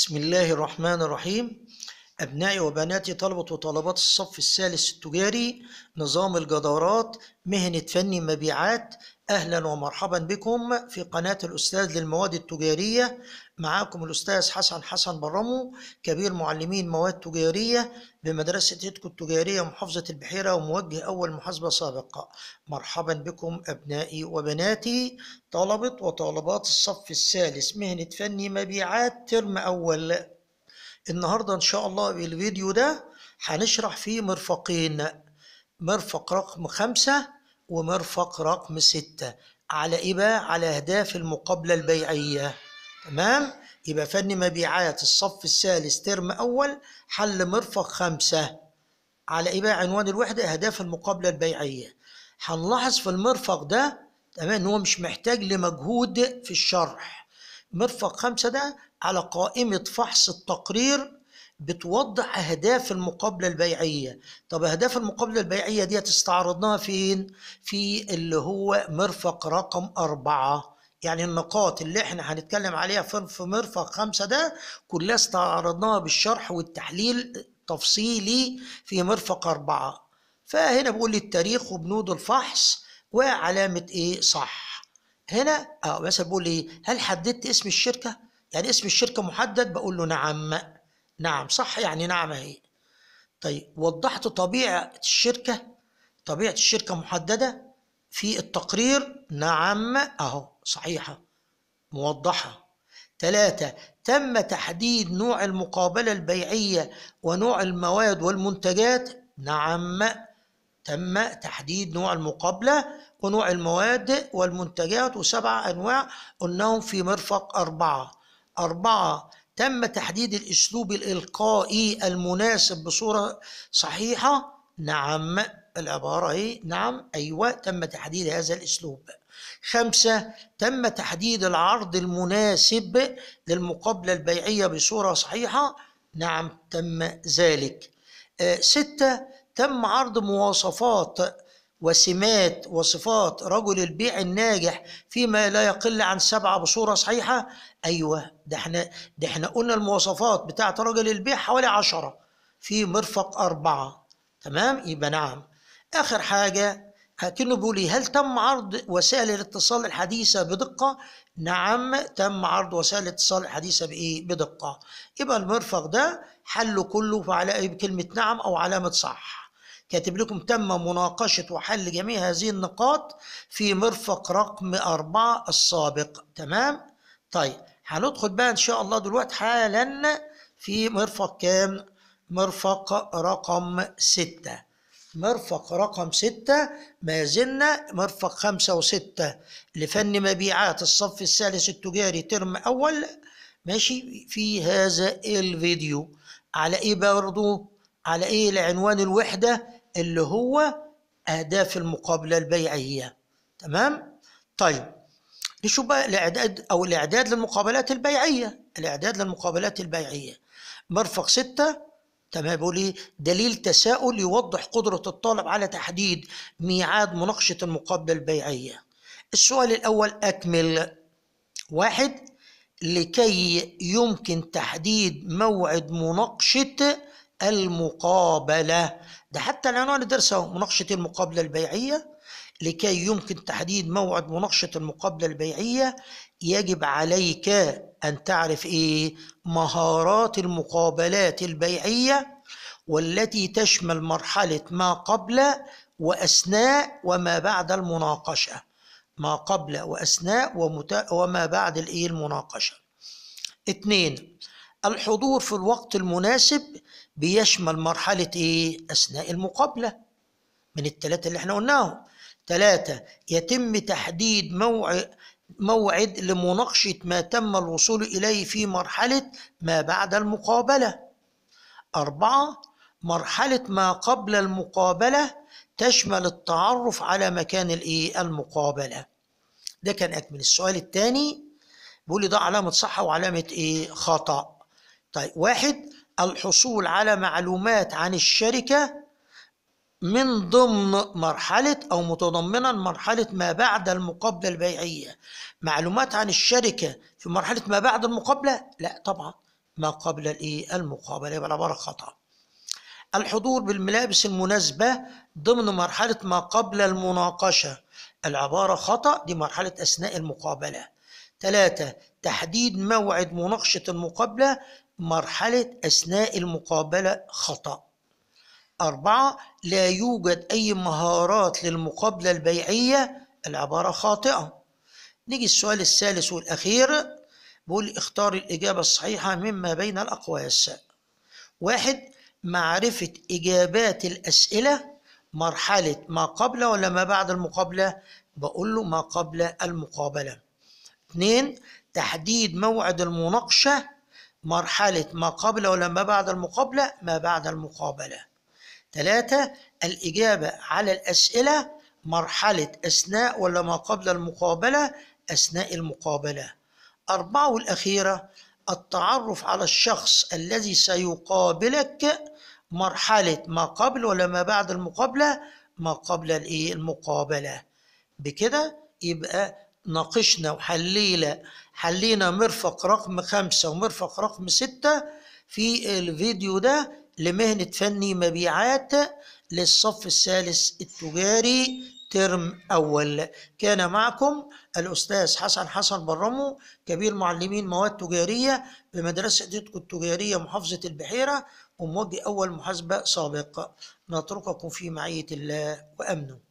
بسم الله الرحمن الرحيم أبنائي وبناتي طلبة وطلبات الصف الثالث التجاري نظام الجدارات مهنة فني مبيعات أهلا ومرحبا بكم في قناة الأستاذ للمواد التجارية معاكم الأستاذ حسن حسن برمو كبير معلمين مواد تجارية بمدرسة إدكو التجارية محافظة البحيرة وموجه أول محاسبة سابقة مرحبا بكم أبنائي وبناتي طلبة وطالبات الصف الثالث مهنة فني مبيعات ترم أول النهاردة إن شاء الله بالفيديو ده هنشرح فيه مرفقين مرفق رقم خمسة ومرفق رقم ستة على إيه بقى؟ على أهداف المقابلة البيعية تمام؟ يبقى فن مبيعات الصف الثالث ترم أول حل مرفق خمسة على إيه بقى عنوان الوحدة أهداف المقابلة البيعية هنلاحظ في المرفق ده تمام إن هو مش محتاج لمجهود في الشرح مرفق خمسة ده على قائمة فحص التقرير بتوضح اهداف المقابله البيعيه طب اهداف المقابله البيعيه ديت استعرضناها فين في اللي هو مرفق رقم أربعة يعني النقاط اللي احنا هنتكلم عليها في مرفق خمسة ده كلها استعرضناها بالشرح والتحليل تفصيلي في مرفق أربعة فهنا بقول لي التاريخ وبنود الفحص وعلامة ايه صح هنا اه مثلا بقول لي هل حددت اسم الشركة يعني اسم الشركة محدد بقول له نعم نعم صح يعني نعم هي طيب وضحت طبيعة الشركة طبيعة الشركة محددة في التقرير نعم أهو صحيحة موضحة ثلاثة تم تحديد نوع المقابلة البيعية ونوع المواد والمنتجات نعم تم تحديد نوع المقابلة ونوع المواد والمنتجات وسبع أنواع قلناهم في مرفق أربعة أربعة تم تحديد الاسلوب الالقائي المناسب بصوره صحيحه نعم العباره اهي نعم ايوه تم تحديد هذا الاسلوب خمسة تم تحديد العرض المناسب للمقابلة البيعية بصورة صحيحة نعم تم ذلك آه، ستة تم عرض مواصفات وسمات وصفات رجل البيع الناجح فيما لا يقل عن سبعة بصورة صحيحة أيوة ده احنا ده احنا قلنا المواصفات بتاعة رجل البيع حوالي عشرة في مرفق أربعة تمام يبقى نعم آخر حاجة كأنه بيقول إيه، هل تم عرض وسائل الاتصال الحديثة بدقة؟ نعم تم عرض وسائل الاتصال الحديثة بإيه؟ بدقة يبقى المرفق ده حله كله على بكلمة نعم أو علامة صح كاتب لكم تم مناقشة وحل جميع هذه النقاط في مرفق رقم أربعة السابق تمام؟ طيب هندخل بقى إن شاء الله دلوقتي حالا في مرفق كام؟ مرفق رقم ستة مرفق رقم ستة ما زلنا مرفق خمسة وستة لفن مبيعات الصف الثالث التجاري ترم أول ماشي في هذا الفيديو على إيه برضو على إيه العنوان الوحدة اللي هو اهداف المقابله البيعيه تمام طيب نشوف بقى الاعداد او الاعداد للمقابلات البيعيه الاعداد للمقابلات البيعيه مرفق ستة تمام بيقول ايه دليل تساؤل يوضح قدره الطالب على تحديد ميعاد مناقشه المقابله البيعيه السؤال الاول اكمل واحد لكي يمكن تحديد موعد مناقشه المقابلة ده حتى العنوان درسه مناقشة المقابلة البيعية لكي يمكن تحديد موعد مناقشة المقابلة البيعية يجب عليك أن تعرف إيه مهارات المقابلات البيعية والتي تشمل مرحلة ما قبل وأثناء وما بعد المناقشة ما قبل وأثناء وما بعد الإيه المناقشة اثنين الحضور في الوقت المناسب بيشمل مرحلة إيه؟ أثناء المقابلة من الثلاثة اللي احنا قلناهم ثلاثة يتم تحديد موعد موعد لمناقشة ما تم الوصول إليه في مرحلة ما بعد المقابلة أربعة مرحلة ما قبل المقابلة تشمل التعرف على مكان الإيه؟ المقابلة ده كان أكمل السؤال الثاني بيقول لي ده علامة صح وعلامة إيه؟ خطأ طيب واحد الحصول على معلومات عن الشركة من ضمن مرحلة أو متضمنا مرحلة ما بعد المقابلة البيعية معلومات عن الشركة في مرحلة ما بعد المقابلة لا طبعا ما قبل الإيه المقابلة يبقى العبارة خطأ الحضور بالملابس المناسبة ضمن مرحلة ما قبل المناقشة العبارة خطأ دي مرحلة أثناء المقابلة ثلاثة تحديد موعد مناقشة المقابلة مرحلة أثناء المقابلة خطأ أربعة لا يوجد أي مهارات للمقابلة البيعية العبارة خاطئة نيجي السؤال الثالث والأخير بقول اختار الإجابة الصحيحة مما بين الأقواس واحد معرفة إجابات الأسئلة مرحلة ما قبل ولا ما بعد المقابلة بقول له ما قبل المقابلة اثنين تحديد موعد المناقشة مرحلة ما قبل ولما بعد المقابلة ما بعد المقابلة ثلاثة الإجابة على الأسئلة مرحلة أثناء ولا ما قبل المقابلة أثناء المقابلة أربعة والأخيرة التعرف على الشخص الذي سيقابلك مرحلة ما قبل ولا ما بعد المقابلة ما قبل المقابلة بكده يبقى ناقشنا وحلينا حلينا مرفق رقم خمسة ومرفق رقم ستة في الفيديو ده لمهنة فني مبيعات للصف الثالث التجاري ترم أول كان معكم الأستاذ حسن حسن برمو كبير معلمين مواد تجارية بمدرسة ديتكو التجارية محافظة البحيرة وموجه أول محاسبة سابقة نترككم في معية الله وأمنه